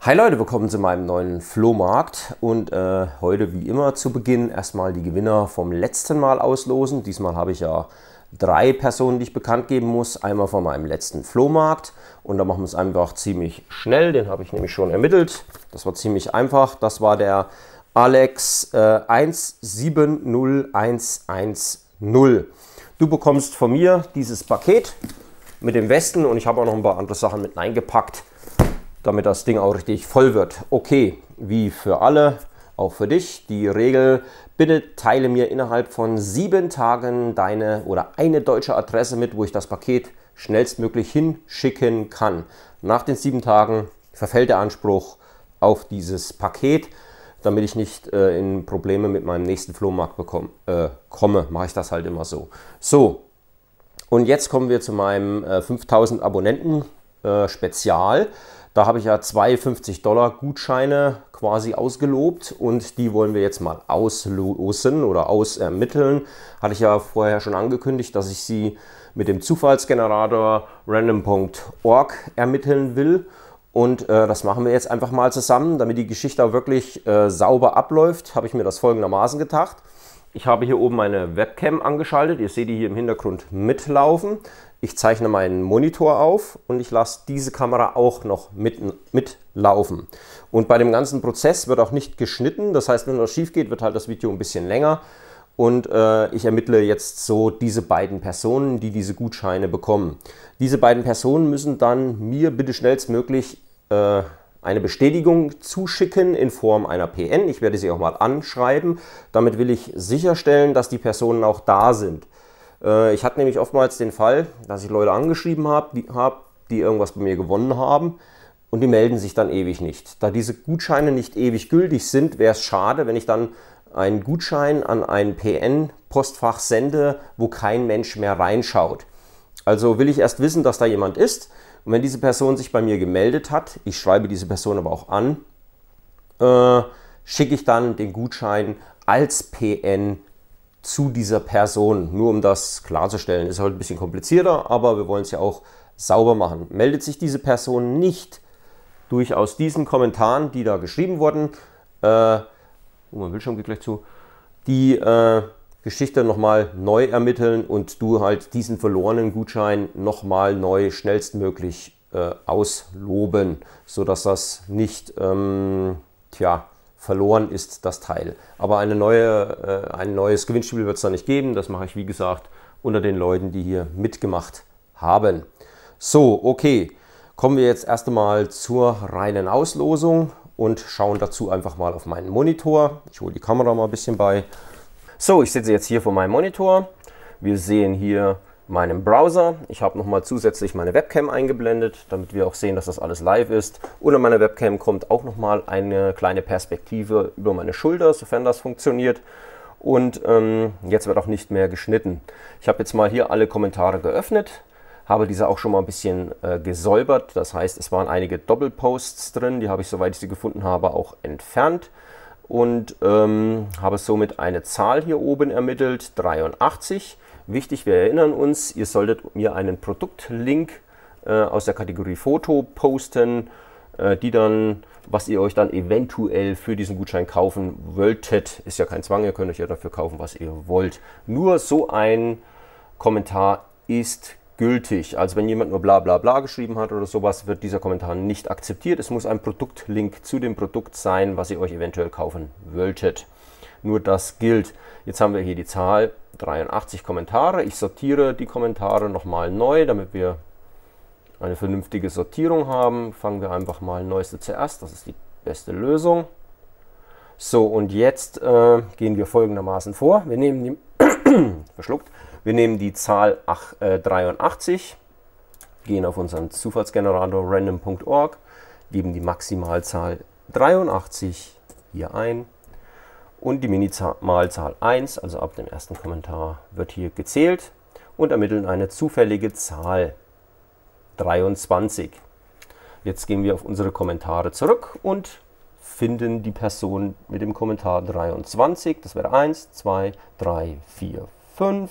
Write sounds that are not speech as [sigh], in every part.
Hi Leute, willkommen zu meinem neuen Flohmarkt und äh, heute wie immer zu Beginn erstmal die Gewinner vom letzten Mal auslosen. Diesmal habe ich ja drei Personen, die ich bekannt geben muss. Einmal von meinem letzten Flohmarkt und da machen wir es einfach ziemlich schnell. Den habe ich nämlich schon ermittelt. Das war ziemlich einfach. Das war der Alex äh, 170110. Du bekommst von mir dieses Paket mit dem Westen und ich habe auch noch ein paar andere Sachen mit reingepackt, damit das Ding auch richtig voll wird. Okay, wie für alle, auch für dich, die Regel, bitte teile mir innerhalb von sieben Tagen deine oder eine deutsche Adresse mit, wo ich das Paket schnellstmöglich hinschicken kann. Nach den sieben Tagen verfällt der Anspruch auf dieses Paket damit ich nicht äh, in Probleme mit meinem nächsten Flohmarkt bekomme, äh, komme, mache ich das halt immer so. So, und jetzt kommen wir zu meinem äh, 5000 Abonnenten äh, Spezial. Da habe ich ja zwei 50 Dollar Gutscheine quasi ausgelobt und die wollen wir jetzt mal auslosen oder ausermitteln. Hatte ich ja vorher schon angekündigt, dass ich sie mit dem Zufallsgenerator random.org ermitteln will. Und äh, das machen wir jetzt einfach mal zusammen, damit die Geschichte auch wirklich äh, sauber abläuft, habe ich mir das folgendermaßen gedacht. Ich habe hier oben meine Webcam angeschaltet. Ihr seht die hier im Hintergrund mitlaufen. Ich zeichne meinen Monitor auf und ich lasse diese Kamera auch noch mit, mitlaufen. Und bei dem ganzen Prozess wird auch nicht geschnitten. Das heißt, wenn was schief geht, wird halt das Video ein bisschen länger und äh, ich ermittle jetzt so diese beiden Personen, die diese Gutscheine bekommen. Diese beiden Personen müssen dann mir bitte schnellstmöglich äh, eine Bestätigung zuschicken in Form einer PN. Ich werde sie auch mal anschreiben. Damit will ich sicherstellen, dass die Personen auch da sind. Äh, ich hatte nämlich oftmals den Fall, dass ich Leute angeschrieben habe, die, hab, die irgendwas bei mir gewonnen haben und die melden sich dann ewig nicht. Da diese Gutscheine nicht ewig gültig sind, wäre es schade, wenn ich dann einen Gutschein an ein PN-Postfach sende, wo kein Mensch mehr reinschaut. Also will ich erst wissen, dass da jemand ist. Und wenn diese Person sich bei mir gemeldet hat, ich schreibe diese Person aber auch an, äh, schicke ich dann den Gutschein als PN zu dieser Person. Nur um das klarzustellen, ist halt ein bisschen komplizierter, aber wir wollen es ja auch sauber machen. Meldet sich diese Person nicht durch aus diesen Kommentaren, die da geschrieben wurden, äh, oh, mein Bildschirm geht gleich zu, die äh, Geschichte nochmal neu ermitteln und du halt diesen verlorenen Gutschein nochmal neu schnellstmöglich äh, ausloben, sodass das nicht ähm, tja, verloren ist, das Teil. Aber eine neue, äh, ein neues Gewinnspiel wird es da nicht geben. Das mache ich, wie gesagt, unter den Leuten, die hier mitgemacht haben. So, okay. Kommen wir jetzt erst einmal zur reinen Auslosung und schauen dazu einfach mal auf meinen Monitor. Ich hole die Kamera mal ein bisschen bei. So, ich sitze jetzt hier vor meinem Monitor. Wir sehen hier meinen Browser. Ich habe nochmal zusätzlich meine Webcam eingeblendet, damit wir auch sehen, dass das alles live ist. Unter meiner Webcam kommt auch nochmal eine kleine Perspektive über meine Schulter, sofern das funktioniert. Und ähm, jetzt wird auch nicht mehr geschnitten. Ich habe jetzt mal hier alle Kommentare geöffnet habe diese auch schon mal ein bisschen äh, gesäubert. Das heißt, es waren einige Doppelposts drin, die habe ich, soweit ich sie gefunden habe, auch entfernt und ähm, habe somit eine Zahl hier oben ermittelt, 83. Wichtig, wir erinnern uns, ihr solltet mir einen Produktlink äh, aus der Kategorie Foto posten, äh, die dann, was ihr euch dann eventuell für diesen Gutschein kaufen wolltet, ist ja kein Zwang, ihr könnt euch ja dafür kaufen, was ihr wollt. Nur so ein Kommentar ist gültig. Also wenn jemand nur bla bla bla geschrieben hat oder sowas, wird dieser Kommentar nicht akzeptiert. Es muss ein Produktlink zu dem Produkt sein, was ihr euch eventuell kaufen wolltet. Nur das gilt. Jetzt haben wir hier die Zahl 83 Kommentare. Ich sortiere die Kommentare nochmal neu, damit wir eine vernünftige Sortierung haben. Fangen wir einfach mal neueste zuerst. Das ist die beste Lösung. So, und jetzt äh, gehen wir folgendermaßen vor. Wir nehmen die... [coughs] verschluckt. Wir nehmen die Zahl 83, äh, gehen auf unseren Zufallsgenerator random.org, geben die Maximalzahl 83 hier ein und die Minimalzahl 1, also ab dem ersten Kommentar, wird hier gezählt und ermitteln eine zufällige Zahl 23. Jetzt gehen wir auf unsere Kommentare zurück und finden die Person mit dem Kommentar 23. Das wäre 1, 2, 3, 4, 5.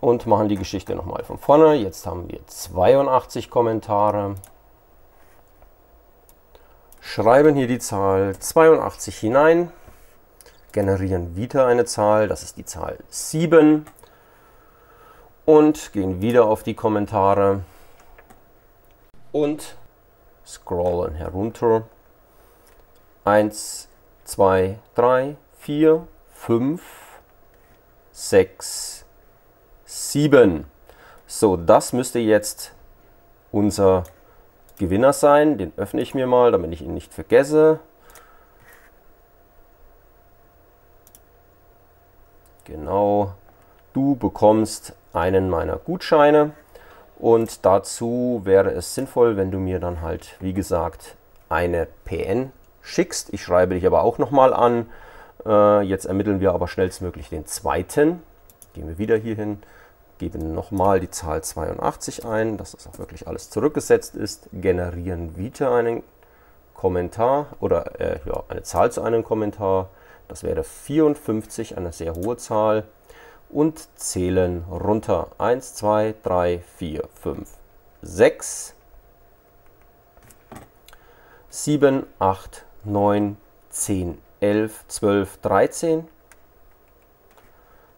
und machen die Geschichte nochmal von vorne. Jetzt haben wir 82 Kommentare. Schreiben hier die Zahl 82 hinein, generieren wieder eine Zahl, das ist die Zahl 7 und gehen wieder auf die Kommentare und scrollen herunter. 1, 2, 3, 4, 5, 6, 7. So, das müsste jetzt unser Gewinner sein. Den öffne ich mir mal, damit ich ihn nicht vergesse. Genau, du bekommst einen meiner Gutscheine. Und dazu wäre es sinnvoll, wenn du mir dann halt, wie gesagt, eine PN schickst. Ich schreibe dich aber auch nochmal an. Äh, jetzt ermitteln wir aber schnellstmöglich den zweiten. Gehen wir wieder hier hin geben nochmal die Zahl 82 ein, dass das auch wirklich alles zurückgesetzt ist, generieren wieder einen Kommentar oder äh, ja, eine Zahl zu einem Kommentar, das wäre 54, eine sehr hohe Zahl, und zählen runter 1, 2, 3, 4, 5, 6, 7, 8, 9, 10, 11, 12, 13,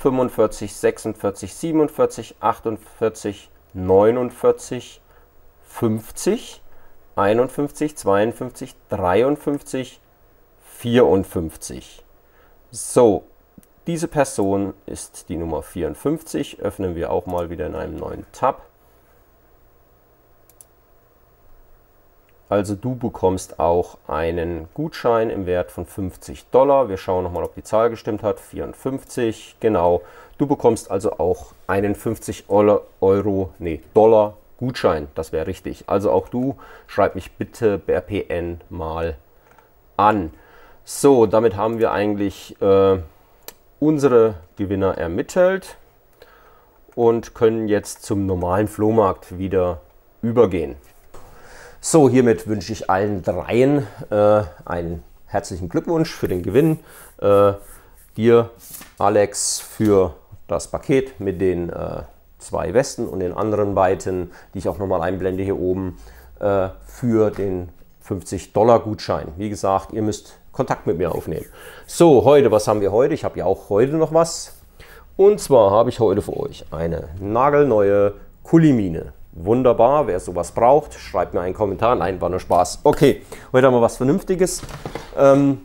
45, 46, 47, 48, 49, 50, 51, 52, 53, 54. So, diese Person ist die Nummer 54. Öffnen wir auch mal wieder in einem neuen Tab. Also du bekommst auch einen Gutschein im Wert von 50 Dollar. Wir schauen nochmal, ob die Zahl gestimmt hat. 54, genau. Du bekommst also auch einen 50 Euro, nee, Dollar Gutschein. Das wäre richtig. Also auch du, schreib mich bitte per PN mal an. So, damit haben wir eigentlich äh, unsere Gewinner ermittelt und können jetzt zum normalen Flohmarkt wieder übergehen. So, hiermit wünsche ich allen dreien äh, einen herzlichen Glückwunsch für den Gewinn. Äh, dir, Alex, für das Paket mit den äh, zwei Westen und den anderen beiden, die ich auch nochmal einblende hier oben, äh, für den 50-Dollar-Gutschein. Wie gesagt, ihr müsst Kontakt mit mir aufnehmen. So, heute, was haben wir heute? Ich habe ja auch heute noch was. Und zwar habe ich heute für euch eine nagelneue Kulimine. Wunderbar, wer sowas braucht, schreibt mir einen Kommentar. Nein, war nur Spaß. Okay, heute haben wir was Vernünftiges. Ähm,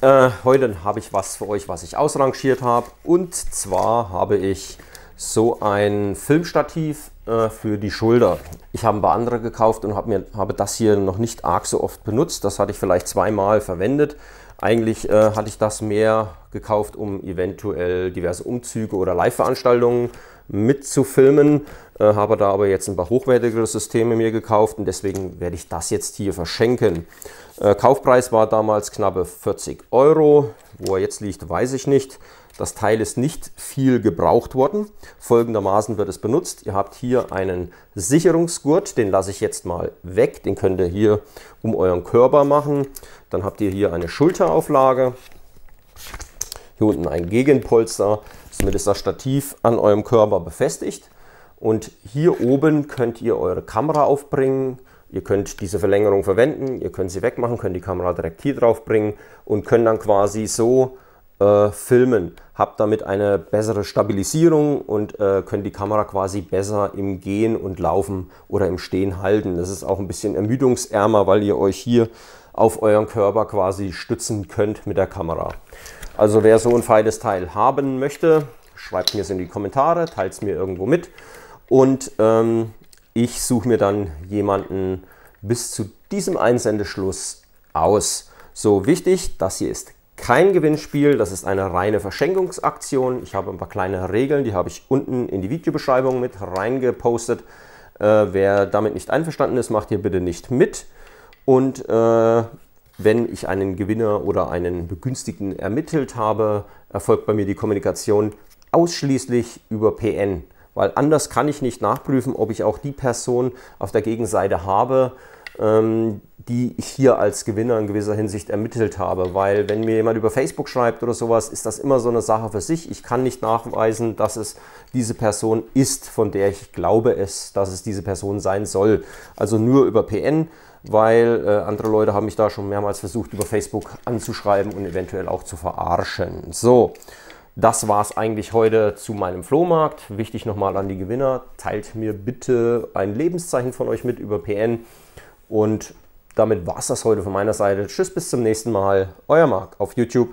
äh, heute habe ich was für euch, was ich ausrangiert habe. Und zwar habe ich so ein Filmstativ äh, für die Schulter. Ich habe ein paar andere gekauft und habe, mir, habe das hier noch nicht arg so oft benutzt. Das hatte ich vielleicht zweimal verwendet. Eigentlich äh, hatte ich das mehr gekauft, um eventuell diverse Umzüge oder Live-Veranstaltungen mitzufilmen. Äh, habe da aber jetzt ein paar hochwertigere Systeme mir gekauft und deswegen werde ich das jetzt hier verschenken. Äh, Kaufpreis war damals knappe 40 Euro. Wo er jetzt liegt, weiß ich nicht. Das Teil ist nicht viel gebraucht worden. Folgendermaßen wird es benutzt. Ihr habt hier einen Sicherungsgurt, den lasse ich jetzt mal weg. Den könnt ihr hier um euren Körper machen. Dann habt ihr hier eine Schulterauflage. Hier unten ein Gegenpolster, damit ist das Stativ an eurem Körper befestigt. Und hier oben könnt ihr eure Kamera aufbringen. Ihr könnt diese Verlängerung verwenden, ihr könnt sie wegmachen, könnt die Kamera direkt hier drauf bringen und könnt dann quasi so äh, filmen. Habt damit eine bessere Stabilisierung und äh, könnt die Kamera quasi besser im Gehen und Laufen oder im Stehen halten. Das ist auch ein bisschen ermüdungsärmer, weil ihr euch hier auf euren Körper quasi stützen könnt mit der Kamera. Also wer so ein feines Teil haben möchte, schreibt mir es in die Kommentare, teilt es mir irgendwo mit. Und ähm, ich suche mir dann jemanden bis zu diesem Einsendeschluss aus. So wichtig, das hier ist kein Gewinnspiel, das ist eine reine Verschenkungsaktion. Ich habe ein paar kleine Regeln, die habe ich unten in die Videobeschreibung mit reingepostet. Äh, wer damit nicht einverstanden ist, macht hier bitte nicht mit. Und äh, wenn ich einen Gewinner oder einen Begünstigten ermittelt habe, erfolgt bei mir die Kommunikation ausschließlich über PN weil anders kann ich nicht nachprüfen, ob ich auch die Person auf der Gegenseite habe, ähm, die ich hier als Gewinner in gewisser Hinsicht ermittelt habe. Weil wenn mir jemand über Facebook schreibt oder sowas, ist das immer so eine Sache für sich. Ich kann nicht nachweisen, dass es diese Person ist, von der ich glaube es, dass es diese Person sein soll. Also nur über PN, weil äh, andere Leute haben mich da schon mehrmals versucht, über Facebook anzuschreiben und eventuell auch zu verarschen. So. Das war es eigentlich heute zu meinem Flohmarkt. Wichtig nochmal an die Gewinner, teilt mir bitte ein Lebenszeichen von euch mit über PN. Und damit war es das heute von meiner Seite. Tschüss, bis zum nächsten Mal. Euer Marc auf YouTube.